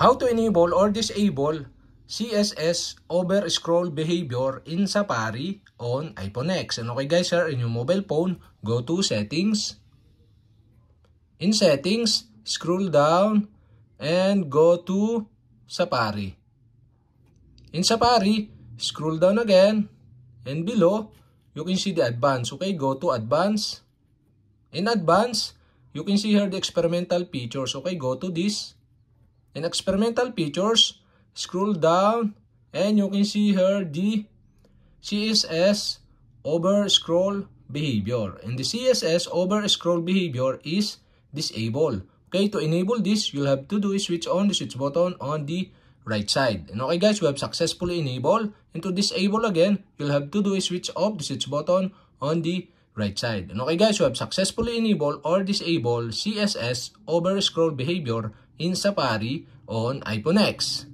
How to enable or disable CSS over scroll behavior in Safari on iPhone X. And okay guys, sir, in your mobile phone, go to settings. In settings, scroll down and go to Safari. In Safari, scroll down again and below, you can see the advanced. Okay, go to advanced. In advanced, you can see here the experimental features. Okay, go to this. In experimental pictures, scroll down and you can see here the CSS over scroll behavior. And the CSS over scroll behavior is disabled. Okay, to enable this, you'll have to do is switch on the switch button on the right side. And okay guys, we have successfully enabled. And to disable again, you'll have to do is switch off the switch button on the right side. And okay guys, you have successfully enable or disable CSS over scroll behavior in Safari on iPhone X.